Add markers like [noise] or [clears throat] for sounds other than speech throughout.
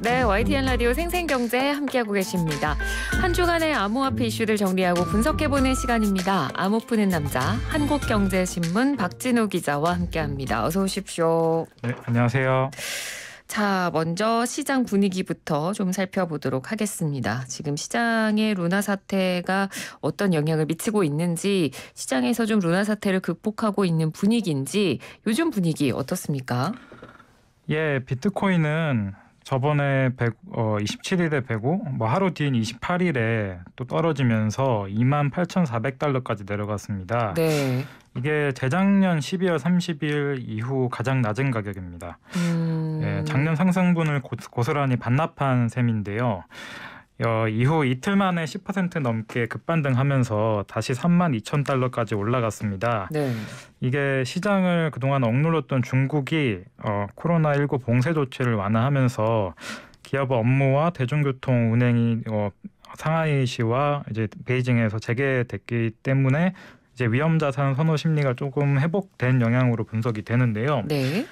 네, YTN 라디오 생생경제 함께하고 계십니다. 한 주간의 암호화폐 이슈를 정리하고 분석해보는 시간입니다. 암호 푸는 남자 한국경제신문 박진우 기자와 함께합니다. 어서 오십시오. 네, 안녕하세요. 자, 먼저 시장 분위기부터 좀 살펴보도록 하겠습니다. 지금 시장의 루나 사태가 어떤 영향을 미치고 있는지, 시장에서 좀 루나 사태를 극복하고 있는 분위기인지, 요즘 분위기 어떻습니까? 예, 비트코인은 저번에 100, 어, 27일에 105, 뭐 하루 뒤인 28일에 또 떨어지면서 28,400달러까지 내려갔습니다. 네. 이게 재작년 12월 30일 이후 가장 낮은 가격입니다. 음... 예, 작년 상승분을 고, 고스란히 반납한 셈인데요. 어, 이후 이틀 만에 10% 넘게 급반등하면서 다시 3만 2천 달러까지 올라갔습니다. 네. 이게 시장을 그동안 억눌렀던 중국이 어, 코로나19 봉쇄 조치를 완화하면서 기업 업무와 대중교통 운행이 어, 상하이시와 이제 베이징에서 재개됐기 때문에 이제 위험 자산 선호 심리가 조금 회복된 영향으로 분석이 되는데요. 네.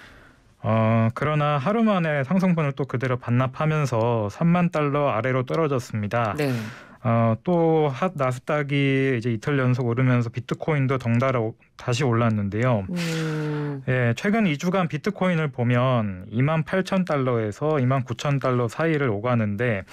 어, 그러나 하루 만에 상승분을 또 그대로 반납하면서 3만 달러 아래로 떨어졌습니다. 네. 어, 또 핫 나스닥이 이제 이틀 연속 오르면서 비트코인도 덩달아 오, 다시 올랐는데요. 음. 예, 최근 2주간 비트코인을 보면 2만 8천 달러에서 2만 9천 달러 사이를 오가는데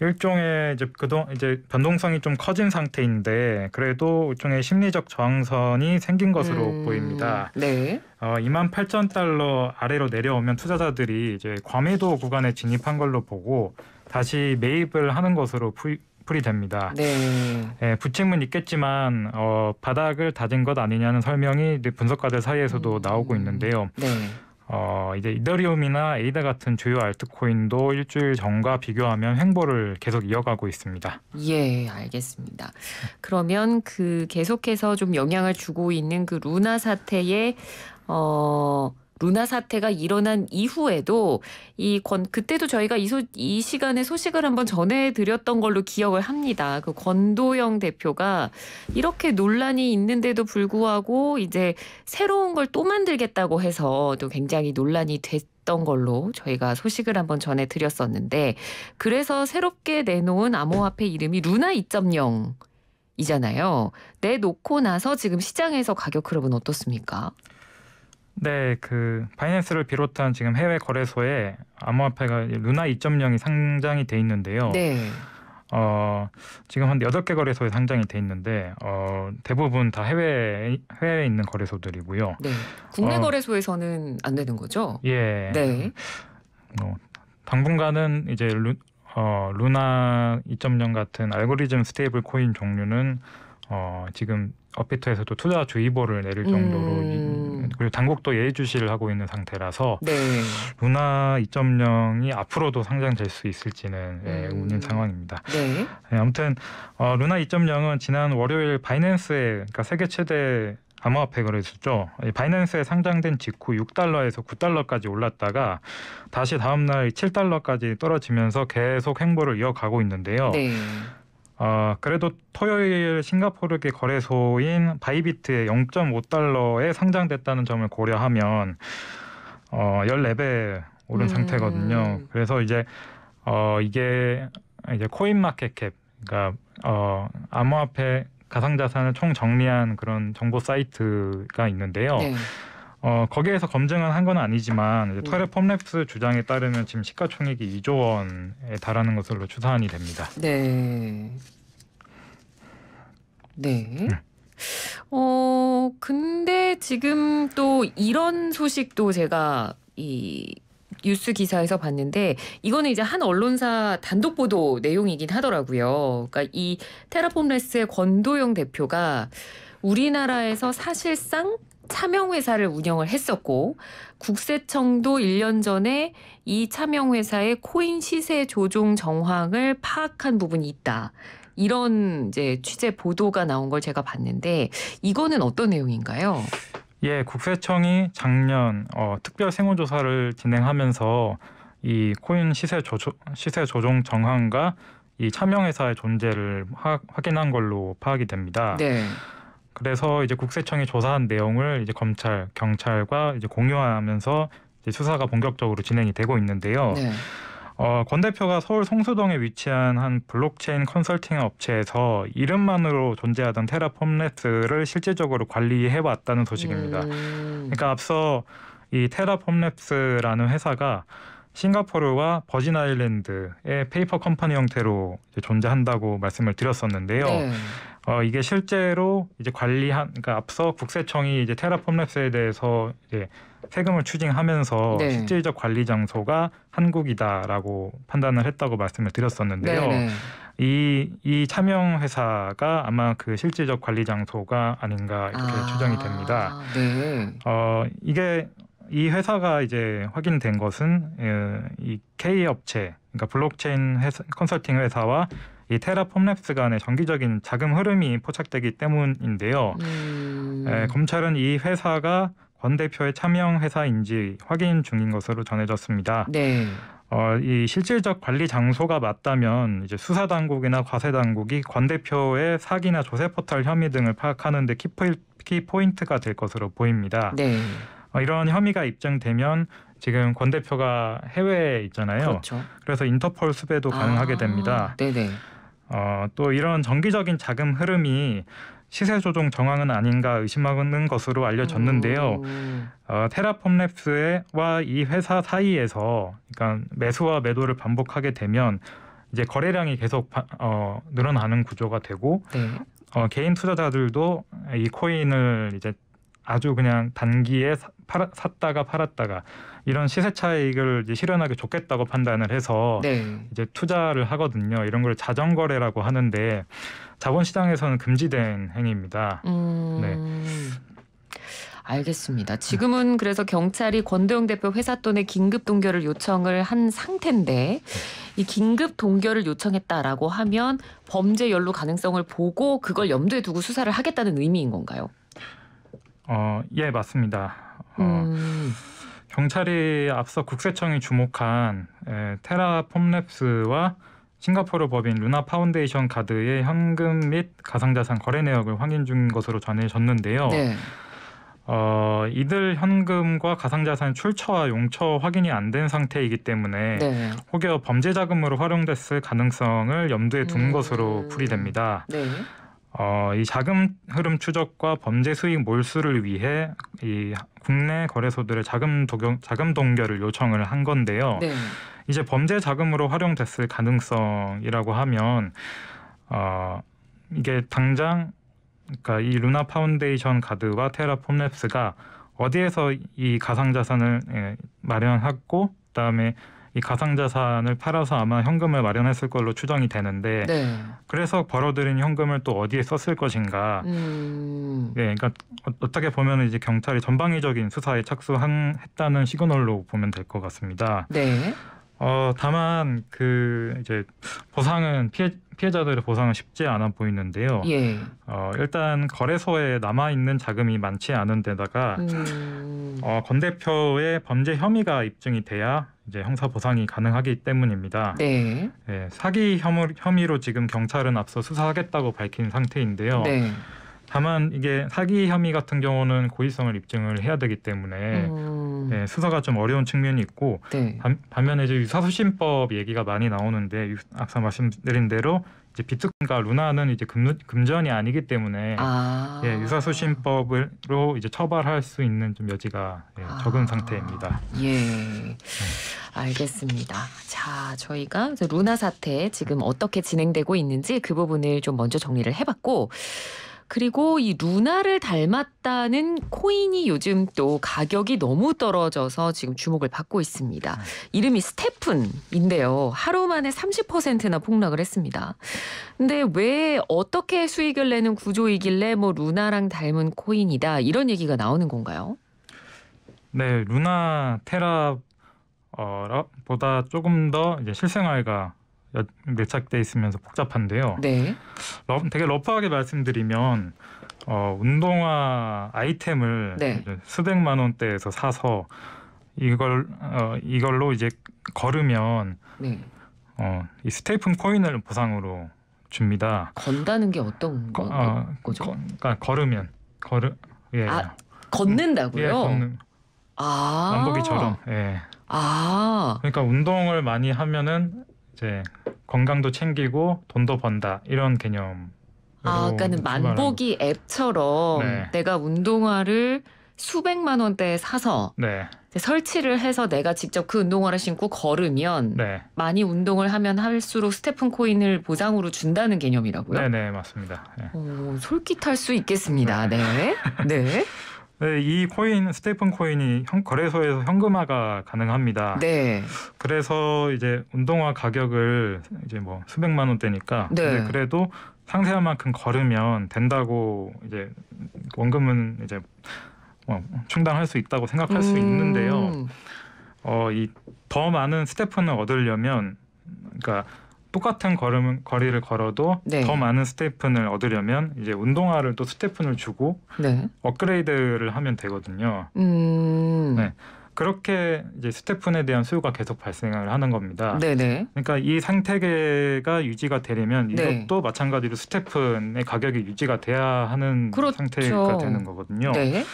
일종의 이제 그동 이제 변동성이 좀 커진 상태인데 그래도 일종의 심리적 저항선이 생긴 것으로 음, 보입니다. 네. 어, 2만 8천 달러 아래로 내려오면 투자자들이 이제 과매도 구간에 진입한 걸로 보고 다시 매입을 하는 것으로 풀, 풀이 됩니다. 네. 예, 부침은 있겠지만 어, 바닥을 다진 것 아니냐는 설명이 분석가들 사이에서도 음, 나오고 있는데요. 네. 어, 이제 이더리움이나 에이다 같은 주요 알트코인도 일주일 전과 비교하면 횡보를 계속 이어가고 있습니다. 예, 알겠습니다. 그러면 그 계속해서 좀 영향을 주고 있는 그 루나 사태에 어 루나 사태가 일어난 이후에도 이권 그때도 저희가 이, 소, 이 시간에 소식을 한번 전해드렸던 걸로 기억을 합니다. 그 권도영 대표가 이렇게 논란이 있는데도 불구하고 이제 새로운 걸 또 만들겠다고 해서 또 굉장히 논란이 됐. 던 걸로 저희가 소식을 한번 전해드렸었는데 그래서 새롭게 내놓은 암호화폐 이름이 루나 2.0 이잖아요. 내놓고 나서 지금 시장에서 가격 흐름은 어떻습니까? 네, 그 바이낸스를 비롯한 지금 해외 거래소에 암호화폐가 루나 2.0이 상장이 돼 있는데요. 네. 어, 지금 한 여덟 개 거래소에 상장이 돼 있는데 어, 대부분 다 해외 해외에 있는 거래소들이고요. 네. 국내 어, 거래소에서는 안 되는 거죠? 예. 네. 어, 당분간은 이제 루, 어, 루나 2.0 같은 알고리즘 스테이블 코인 종류는 어, 지금 어피터에서도 투자 주의보를 내릴 정도로 음. 음, 그리고 당국도 예의주시를 하고 있는 상태라서 네. 루나 2.0이 앞으로도 상장될 수 있을지는 예, 음. 우는 상황입니다. 네. 예, 아무튼 어, 루나 2.0은 지난 월요일 바이낸스에 그러니까 세계 최대 암호화폐 거래소죠. 바이낸스에 상장된 직후 6달러에서 9달러까지 올랐다가 다시 다음 날 7달러까지 떨어지면서 계속 행보를 이어가고 있는데요. 네. 아, 그래도 토요일 싱가포르계 거래소인 바이비트의 0.5달러에 상장됐다는 점을 고려하면 어, 14배 오른 음. 상태거든요. 음, 음. 그래서 이제 어, 이게 이제 코인 마켓캡 그러니까 어, 암호화폐 가상자산을 총 정리한 그런 정보 사이트가 있는데요. 네. 어, 거기에서 검증은 한 건 아니지만 이제 토레 네. 폼랩스 주장에 따르면 지금 시가총액이 2조 원에 달하는 것으로 추산이 됩니다. 네. 네. 네. 어, 근데 지금 또 이런 소식도 제가 이 뉴스 기사에서 봤는데 이거는 이제 한 언론사 단독 보도 내용이긴 하더라고요. 그러니까 이 테라폼레스의 권도영 대표가 우리나라에서 사실상 차명회사를 운영을 했었고 국세청도 1년 전에 이차명회사의 코인 시세 조종 정황을 파악한 부분이 있다. 이런 이제 취재 보도가 나온 걸 제가 봤는데 이거는 어떤 내용인가요? 예, 국세청이 작년 어, 특별 세무조사를 진행하면서 이 코인 시세 조조, 시세 조종 정황과 이차명회사의 존재를 하, 확인한 걸로 파악이 됩니다. 네. 그래서 이제 국세청이 조사한 내용을 이제 검찰, 경찰과 이제 공유하면서 이제 수사가 본격적으로 진행이 되고 있는데요. 네. 어, 권 대표가 서울 송수동에 위치한 한 블록체인 컨설팅 업체에서 이름만으로 존재하던 테라폼랩스를 실질적으로 관리해 왔다는 소식입니다. 음. 그러니까 앞서 이 테라폼랩스라는 회사가 싱가포르와 버진아일랜드의 페이퍼 컴퍼니 형태로 존재한다고 말씀을 드렸었는데요. 네. 어, 이게 실제로 이제 관리한 그러니까 앞서 국세청이 이제 테라폼 랩스에 대해서 이제 세금을 추징하면서 네. 실질적 관리 장소가 한국이다라고 판단을 했다고 말씀을 드렸었는데요. 네, 네 이, 이 차명 회사가 아마 그 실질적 관리 장소가 아닌가 이렇게 아, 추정이 됩니다. 네. 어, 이게 이 회사가 이제 확인된 것은 예, 이 K 업체, 그러니까 블록체인 회사, 컨설팅 회사와 이 테라폼 랩스 간의 정기적인 자금 흐름이 포착되기 때문인데요. 음. 에, 검찰은 이 회사가 권 대표의 참여형 회사인지 확인 중인 것으로 전해졌습니다. 네. 어, 이 실질적 관리 장소가 맞다면 이제 수사 당국이나 과세 당국이 권 대표의 사기나 조세 포털 혐의 등을 파악하는데 키포, 키포인트가 될 것으로 보입니다. 네. 어, 이런 혐의가 입증되면 지금 권 대표가 해외에 있잖아요. 그렇죠. 그래서 인터폴 수배도 가능하게 아, 됩니다. 네네. 어, 또 이런 정기적인 자금 흐름이 시세 조종 정황은 아닌가 의심하는 것으로 알려졌는데요. 음, 네. 어, 테라폼랩스와 이 회사 사이에서 그러니까 매수와 매도를 반복하게 되면 이제 거래량이 계속 바, 어, 늘어나는 구조가 되고 네. 어, 개인 투자자들도 이 코인을 이제 아주 그냥 단기에 사, 팔아, 샀다가 팔았다가 이런 시세 차익을 이제 실현하기 좋겠다고 판단을 해서 네. 이제 투자를 하거든요. 이런 걸 자전거래라고 하는데 자본시장에서는 금지된 행위입니다. 음... 네. 알겠습니다. 지금은 그래서 경찰이 권도영 대표 회사 돈의 긴급 동결을 요청을 한 상태인데 이 긴급 동결을 요청했다라고 하면 범죄 연루 가능성을 보고 그걸 염두에 두고 수사를 하겠다는 의미인 건가요? 어, 예, 맞습니다. 어, 음. 경찰이 앞서 국세청이 주목한 에, 테라폼랩스와 싱가포르 법인 루나 파운데이션 카드의 현금 및 가상자산 거래 내역을 확인 중인 것으로 전해졌는데요. 네. 어, 이들 현금과 가상자산 출처와 용처 확인이 안 된 상태이기 때문에 네. 혹여 범죄 자금으로 활용됐을 가능성을 염두에 둔 음. 것으로 풀이됩니다. 네. 어, 이 자금 흐름 추적과 범죄 수익 몰수를 위해 이 국내 거래소들의 자금 도경, 자금 동결을 요청을 한 건데요. 네. 이제 범죄 자금으로 활용됐을 가능성이라고 하면 어, 이게 당장 그러니까 이 루나 파운데이션 가드와 테라폼 랩스가 어디에서 이 가상자산을 예, 마련하고 그다음에 이 가상자산을 팔아서 아마 현금을 마련했을 걸로 추정이 되는데 네. 그래서 벌어들인 현금을 또 어디에 썼을 것인가. 음. 네, 그러니까 어, 어떻게 보면 이제 경찰이 전방위적인 수사에 착수했다는 시그널로 보면 될 것 같습니다. 네. 어, 다만 그 이제 보상은 피해 피해자들의 보상은 쉽지 않아 보이는데요. 예. 어, 일단 거래소에 남아 있는 자금이 많지 않은 데다가 음. 어, 권 대표의 범죄 혐의가 입증이 돼야 이제 형사 보상이 가능하기 때문입니다. 네. 예, 사기 혐의, 로 지금 경찰은 앞서 수사하겠다고 밝힌 상태인데요. 네. 다만 이게 사기 혐의 같은 경우는 고의성을 입증을 해야 되기 때문에 음. 네, 수사가 좀 어려운 측면이 있고 네. 반, 면에 이제 유사수신법 얘기가 많이 나오는데 앞서 말씀드린 대로 이제 비트콘과 루나는 이제 금, 전이 아니기 때문에 아. 예, 유사수신법으로 이제 처벌할 수 있는 좀 여지가 예, 아. 적은 아. 상태입니다. 예, 네. 알겠습니다. 자, 저희가 루나 사태 지금 어떻게 진행되고 있는지 그 부분을 좀 먼저 정리를 해봤고 그리고 이 루나를 닮았다는 코인이 요즘 또 가격이 너무 떨어져서 지금 주목을 받고 있습니다. 이름이 스테픈인데요. 하루 만에 30%나 폭락을 했습니다. 근데 왜 어떻게 수익을 내는 구조이길래 뭐 루나랑 닮은 코인이다 이런 얘기가 나오는 건가요? 네, 루나 테라 어, 보다 조금 더 이제 실생활과 매착돼 있으면서 복잡한데요. 네. 러, 되게 러프하게 말씀드리면 어, 운동화 아이템을 네. 수백만 원대에서 사서 이걸 어, 이걸로 이제 걸으면 네. 어, 이 스테이픈 코인을 보상으로 줍니다. 건다는 게 어떤 거, 어, 거죠? 거, 그러니까 걸으면 걸으 예. 아 걷는다고요? 예, 걷는. 아. 남보기처럼. 예. 아. 그러니까 운동을 많이 하면은 이제 건강도 챙기고 돈도 번다 이런 개념. 아, 그러니까는 만보기 앱처럼 네. 내가 운동화를 수백만 원대에 사서 네. 설치를 해서 내가 직접 그 운동화를 신고 걸으면 네. 많이 운동을 하면 할수록 스테픈 코인을 보상으로 준다는 개념이라고요? 네, 네 맞습니다. 네. 오, 솔깃할 수 있겠습니다. 네, 네. [laughs] 네, 이 코인 스테픈 이 코인이 현, 거래소에서 현금화가 가능합니다. 네. 그래서 이제 운동화 가격을 이제 뭐 수백만 원대니까 네. 그래도 상세한 만큼 걸으면 된다고 이제 원금은 이제 뭐 충당할 수 있다고 생각할 음. 수 있는데요. 어, 이 더 많은 스테픈을 이 얻으려면 그러니까 똑같은 걸음 거리를 걸어도 네. 더 많은 스테픈을 얻으려면 이제 운동화를 또 스테픈을 주고 네. 업그레이드를 하면 되거든요. 음... 네. 그렇게 이제 스테픈에 대한 수요가 계속 발생을 하는 겁니다. 네네. 네. 그러니까 이상태계가 유지가 되려면 네. 이것도 마찬가지로 스테픈의 가격이 유지가 돼야 하는 그렇죠. 상태가 되는 거거든요. 네.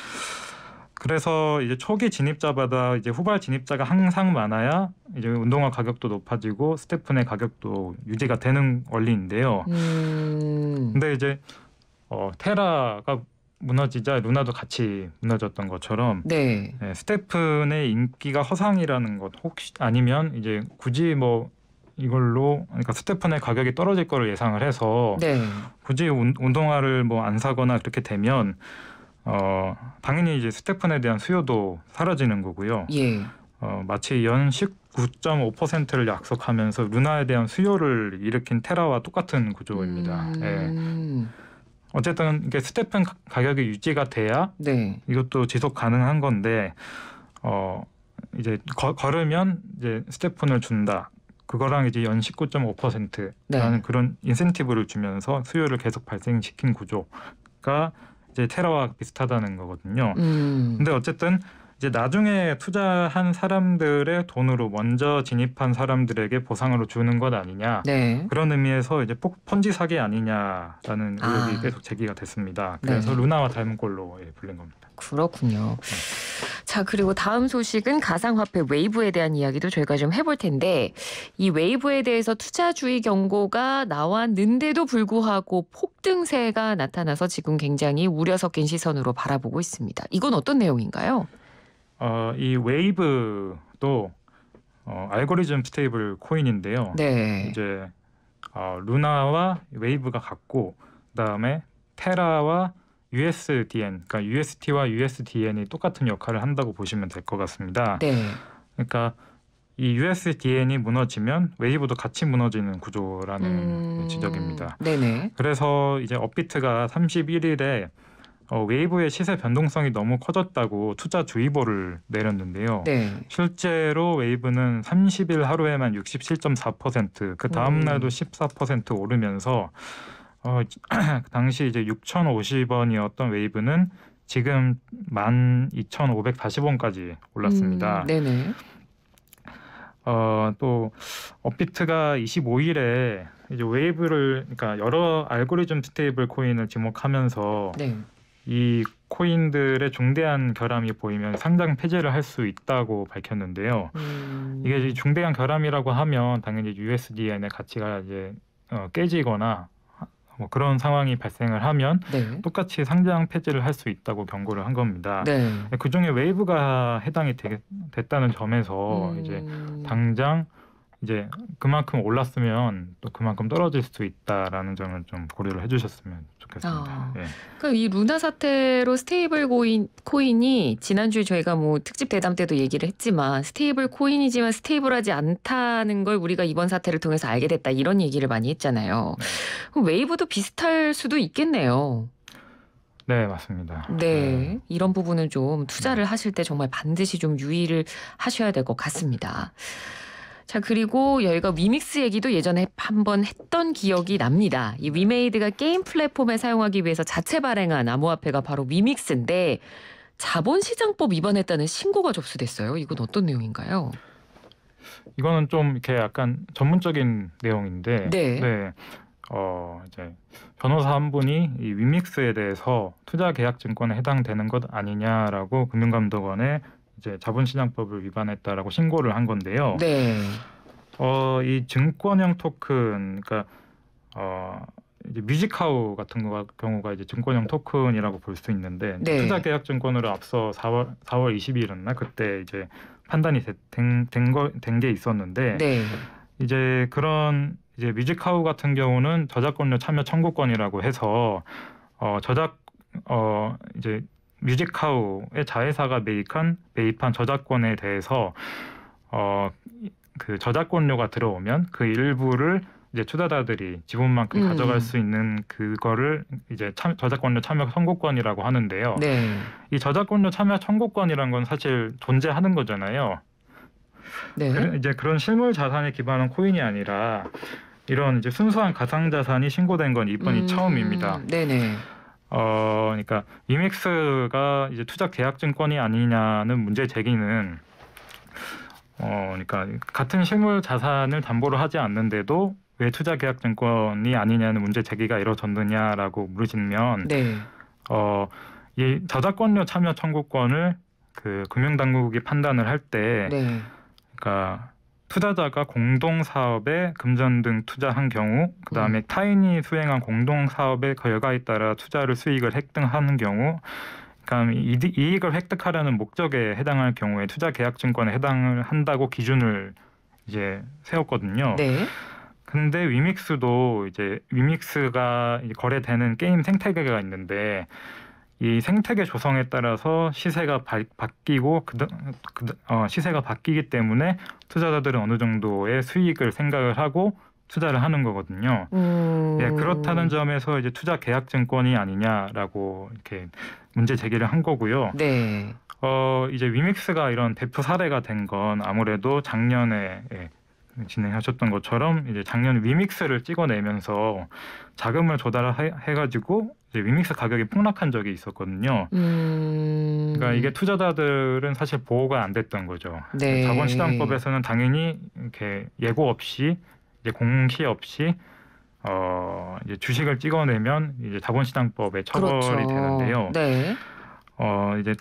그래서 이제 초기 진입자마다 이제 후발 진입자가 항상 많아야 이제 운동화 가격도 높아지고 스태프의 가격도 유지가 되는 원리인데요. 음. 근데 이제 어, 테라가 무너지자 루나도 같이 무너졌던 것처럼 네. 네, 예, 스테픈의 인기가 허상이라는 것 혹시 아니면 이제 굳이 뭐 이걸로 그러니까 스테픈의 가격이 떨어질 거를 예상을 해서 네. 굳이 운, 운동화를 뭐 안 사거나 그렇게 되면 어, 당연히 이제 스테픈에 대한 수요도 사라지는 거고요. 예. 어, 마치 연 19.5%를 약속하면서 루나에 대한 수요를 일으킨 테라와 똑같은 구조입니다. 예. 음. 예. 어쨌든 이게 스테픈 가격이 유지가 돼야 네. 이것도 지속 가능한 건데 어 이제 거, 걸으면 이제 스테픈을 준다. 그거랑 이제 연 19.5%라는 네. 그런 인센티브를 주면서 수요를 계속 발생시킨 구조가 이제 테러와 비슷하다는 거거든요. 음. 근데 어쨌든 이제 나중에 투자한 사람들의 돈으로 먼저 진입한 사람들에게 보상으로 주는 것 아니냐 네. 그런 의미에서 이제 펀지 사기 아니냐라는 아. 의혹이 아. 계속 제기가 됐습니다. 그래서 네. 루나와 닮은 꼴로 예, 불린 겁니다. 그렇군요. 네. 자, 그리고 다음 소식은 가상화폐 웨이브에 대한 이야기도 저희가 좀 해볼 텐데, 이 웨이브에 대해서 투자주의 경고가 나왔는데도 불구하고 폭등세가 나타나서 지금 굉장히 우려 섞인 시선으로 바라보고 있습니다. 이건 어떤 내용인가요? 어, 이 웨이브도 어, 알고리즘 스테이블 코인인데요. 네. 이제 어, 루나와 웨이브가 같고 그다음에 테라와 USDN, 그러니까 UST와 USDN이 똑같은 역할을 한다고 보시면 될 것 같습니다. 네. 그러니까 이 USDN이 무너지면 웨이브도 같이 무너지는 구조라는 음... 지적입니다. 네네. 그래서 이제 업비트가 31일에 어, 웨이브의 시세 변동성이 너무 커졌다고 투자 주의보를 내렸는데요. 네. 실제로 웨이브는 30일 하루에만 67.4%, 그 다음 날도 음. 14% 오르면서 어, [clears throat] 그 당시 이제 6,050원이었던 웨이브는 지금 12,540원까지 올랐습니다. 음, 네네. 어, 또 업비트가 25일에 이제 웨이브를 그러니까 여러 알고리즘 스테이블 코인을 지목하면서 네. 이 코인들의 중대한 결함이 보이면 상장 폐지를 할 수 있다고 밝혔는데요. 음. 이게 중대한 결함이라고 하면 당연히 USDN의 가치가 이제 어, 깨지거나 뭐 그런 상황이 발생을 하면 네. 똑같이 상장 폐지를 할 수 있다고 경고를 한 겁니다. 네. 그중에 웨이브가 해당이 되, 됐다는 점에서 음... 이제 당장 이제 그만큼 올랐으면 또 그만큼 떨어질 수도 있다라는 점을 좀 고려를 해주셨으면 좋겠습니다. 어. 예. 그이 루나 사태로 스테이블 코인, 코인이 지난주에 저희가 뭐 특집 대담 때도 얘기를 했지만 스테이블 코인이지만 스테이블하지 않다는 걸 우리가 이번 사태를 통해서 알게 됐다 이런 얘기를 많이 했잖아요. 네. 웨이브도 비슷할 수도 있겠네요. 네, 맞습니다. 네. 네, 이런 부분은 좀 투자를 하실 때 정말 반드시 좀 유의를 하셔야 될 것 같습니다. 자, 그리고 여기가 위믹스 얘기도 예전에 한 번 했던 기억이 납니다. 이 위메이드가 게임 플랫폼에 사용하기 위해서 자체 발행한 암호화폐가 바로 위믹스인데 자본시장법 위반했다는 신고가 접수됐어요. 이건 어떤 내용인가요? 이거는 좀 이렇게 약간 전문적인 내용인데 네. 네. 어 이제 변호사 한 분이 이 위믹스에 대해서 투자 계약 증권에 해당되는 것 아니냐라고 금융감독원에 이제 자본시장법을 위반했다라고 신고를 한 건데요. 네. 어, 이 증권형 토큰, 그러니까 어, 이제 뮤직하우 같은 거 경우가 이제 증권형 토큰이라고 볼 수 있는데 네. 투자계약증권으로 앞서 4월 4월 2 2일은었 그때 이제 판단이 된된 게 있었는데 네. 이제 그런 이제 뮤직하우 같은 경우는 저작권료 참여 청구권이라고 해서 어 저작 어 이제 뮤직하우의 자회사가 매입한 매입한 저작권에 대해서 어 그 저작권료가 들어오면 그 일부를 이제 투자자들이 지분만큼 음. 가져갈 수 있는 그거를 이제 참, 저작권료 참여 청구권이라고 하는데요. 네. 이 저작권료 참여 청구권이란 건 사실 존재하는 거잖아요. 네. 그, 이제 그런 실물 자산에 기반한 코인이 아니라 이런 이제 순수한 가상 자산이 신고된 건 이번이 음. 처음입니다. 네네. 어, 그러니까 이믹스가 이제 투자 계약증권이 아니냐는 문제 제기는 어, 그러니까 같은 실물 자산을 담보로 하지 않는데도 왜 투자 계약증권이 아니냐는 문제 제기가 이뤄졌느냐라고 물으시면 네. 어, 이 저작권료 참여 청구권을 그 금융당국이 판단을 할때 네. 그러니까 투자자가 공동 사업에 금전 등 투자한 경우, 그 다음에 음. 타인이 수행한 공동 사업의 결과에 따라 투자를 수익을 획득하는 경우, 그러니까 이익을 획득하려는 목적에 해당할 경우에 투자 계약 증권에 해당을 한다고 기준을 이제 세웠거든요. 네. 근데 위믹스도 이제 위믹스가 거래되는 게임 생태계가 있는데 이 생태계 조성에 따라서 시세가 바, 뀌고 그, 그, 어, 시세가 바뀌기 때문에 투자자들은 어느 정도의 수익을 생각을 하고 투자를 하는 거거든요. 음. 예, 그렇다는 점에서 이제 투자 계약 증권이 아니냐라고 이렇게 문제 제기를 한 거고요. 네. 어 이제 위믹스가 이런 대표 사례가 된 건 아무래도 작년에 예, 진행하셨던 것처럼 이제 작년 위믹스를 찍어내면서 자금을 조달해 가지고 위믹스 가격이 폭락한 적이 있었거든요. 음... 그러니까 이게 투자자들은 사실 보호가 안 됐던 거죠. 네. 자본시장법에서는 당연히 이렇게 예고 없이 이제 공시 없이 어 이제 주식을 찍어내면 이제 자본시장법에 처벌이 그렇죠. 되는데요. 네. 어 이제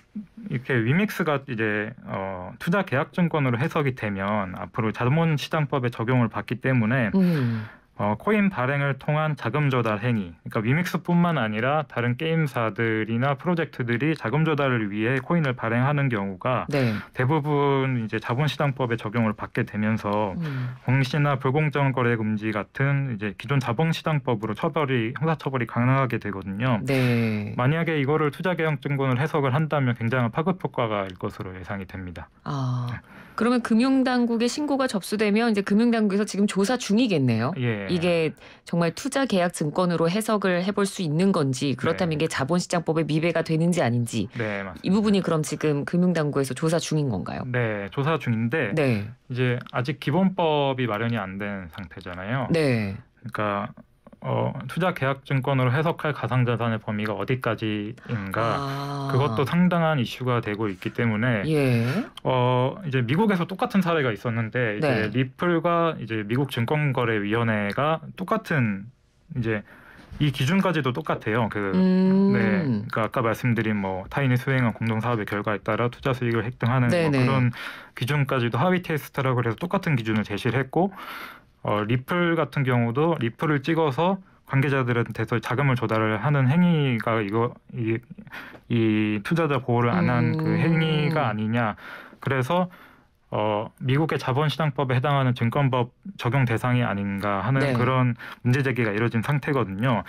이렇게 위믹스가 이제 어 투자 계약증권으로 해석이 되면 앞으로 자본시장법의 적용을 받기 때문에 음. 어, 코인 발행을 통한 자금 조달 행위, 그러니까 위믹스뿐만 아니라 다른 게임사들이나 프로젝트들이 자금 조달을 위해 코인을 발행하는 경우가 네. 대부분 이제 자본시장법에 적용을 받게 되면서 음. 공시나 불공정 거래 금지 같은 이제 기존 자본시장법으로 처벌이 형사처벌이 가능하게 되거든요. 네. 만약에 이거를 투자 계약 증권을 해석을 한다면 굉장한 파급 효과가 일 것으로 예상이 됩니다. 아, 네. 그러면 금융당국에 신고가 접수되면 이제 금융당국에서 지금 조사 중이겠네요. 예. 네. 이게 정말 투자 계약 증권으로 해석을 해볼 수 있는 건지 그렇다면 네. 이게 자본시장법의 미배가 되는지 아닌지 네, 맞습니다. 이 부분이 그럼 지금 금융당국에서 조사 중인 건가요? 네, 조사 중인데 네. 이제 아직 기본법이 마련이 안 된 상태잖아요. 네. 그러니까 어, 투자 계약 증권으로 해석할 가상 자산의 범위가 어디까지인가 아. 그것도 상당한 이슈가 되고 있기 때문에 예. 어, 이제 미국에서 똑같은 사례가 있었는데 이제 네. 리플과 이제 미국 증권거래위원회가 똑같은 이제 이 기준까지도 똑같아요. 그, 음. 네, 그러니까 아까 말씀드린 뭐 타인이 수행한 공동 사업의 결과에 따라 투자 수익을 획득하는 뭐 그런 기준까지도 하위 테스트라고 해서 똑같은 기준을 제시를 했고 어, 리플 같은 경우도 리플을 찍어서 관계자들한테서 자금을 조달을 하는 행위가 이거 이, 이 투자자 보호를 안 한그 음. 행위가 아니냐. 그래서 어, 미국의 자본시장법에 해당하는 증권법 적용 대상이 아닌가 하는 네. 그런 문제 제기가 이뤄진 상태거든요.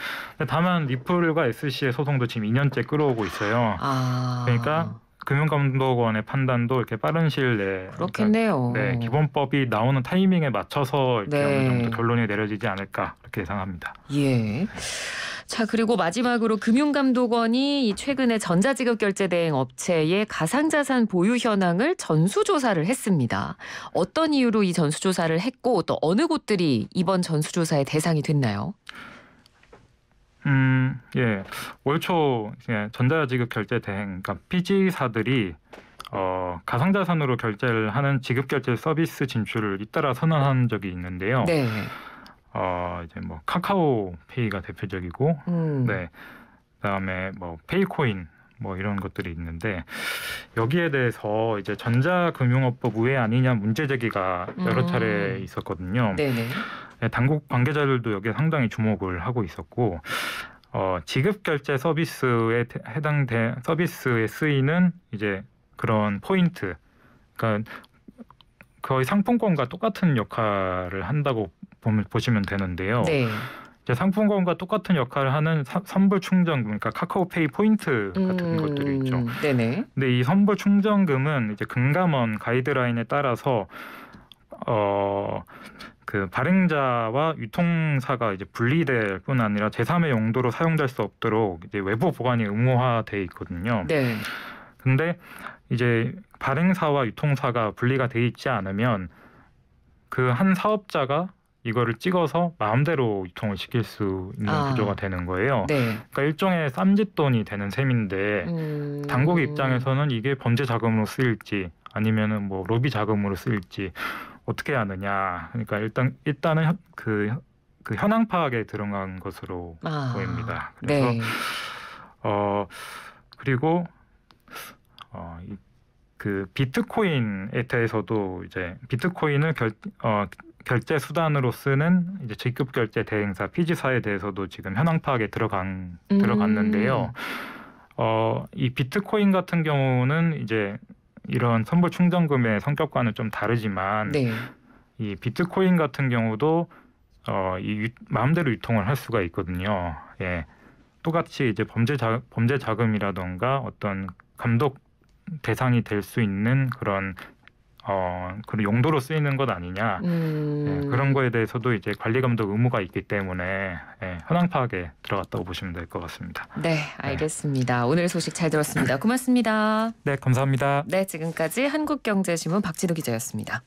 다만 리플과 SC의 소송도 지금 2년째 끌어오고 있어요. 아... 그러니까 금융감독원의 판단도 이렇게 빠른 시일 내에 그러니까 그렇겠네요. 그러니까, 네, 기본법이 나오는 타이밍에 맞춰서 이렇게 네. 어느 정도 결론이 내려지지 않을까 이렇게 예상합니다. 예. 자 그리고 마지막으로 금융감독원이 최근에 전자지급 결제 대행 업체의 가상자산 보유 현황을 전수조사를 했습니다. 어떤 이유로 이 전수조사를 했고 또 어느 곳들이 이번 전수조사의 대상이 됐나요? 음, 예. 월초 전자 지급 결제 대행, 그러니까 PG사들이 어, 가상자산으로 결제를 하는 지급 결제 서비스 진출을 잇따라 선언한 적이 있는데요. 네. 어, 이제 뭐 카카오페이가 대표적이고, 음. 네. 그다음에 뭐 페이코인 뭐 이런 것들이 있는데 여기에 대해서 이제 전자금융업법 우회 아니냐 문제 제기가 여러 음. 차례 있었거든요. 네네. 네, 당국 관계자들도 여기에 상당히 주목을 하고 있었고 어, 지급 결제 서비스에 해당 된 서비스에 쓰이는 이제 그런 포인트, 그러니까 거의 상품권과 똑같은 역할을 한다고 보면 보시면 되는데요. 네. 이제 상품권과 똑같은 역할을 하는 사, 선불 충전 금 그러니까 카카오페이 포인트 같은 음, 것들이 있죠. 네네. 근데 이 선불 충전금은 이제 금감원 가이드라인에 따라서 어그 발행자와 유통사가 이제 분리될 뿐 아니라 제3의 용도로 사용될 수 없도록 이제 외부 보관이 의무화돼 있거든요. 네. 근데 이제 발행사와 유통사가 분리가 돼 있지 않으면 그 한 사업자가 이거를 찍어서 마음대로 유통을 시킬 수 있는 아, 구조가 되는 거예요. 네. 그러니까 일종의 쌈짓돈이 되는 셈인데 음... 당국 입장에서는 이게 범죄 자금으로 쓰일지 아니면은 뭐 로비 자금으로 쓰일지 어떻게 하느냐. 그러니까 일단 일단은 그, 그 현황 파악에 들어간 것으로 아, 보입니다. 네. 그래서 네. 어 그리고 어, 이, 그 비트코인에 대해서도 이제 비트코인을 결, 어, 결제 수단으로 쓰는 이제 직급 결제 대행사 피지사에 대해서도 지금 현황 파악에 들어간 음. 들어갔는데요. 어, 이 비트코인 같은 경우는 이제 이런 선불 충전금의 성격과는 좀 다르지만 네. 이 비트코인 같은 경우도 어, 이 유, 마음대로 유통을 할 수가 있거든요. 예. 똑같이 이제 범죄 자, 범죄 자금이라던가 어떤 감독 대상이 될 수 있는 그런 어, 그런 용도로 쓰이는 것 아니냐 음. 예, 그런 거에 대해서도 이제 관리 감독 의무가 있기 때문에 예, 현황 파악에 들어갔다고 보시면 될 것 같습니다. 네, 네. 알겠습니다. 예. 오늘 소식 잘 들었습니다. 고맙습니다. 네, 감사합니다. 네, 지금까지 한국경제신문 박지도 기자였습니다.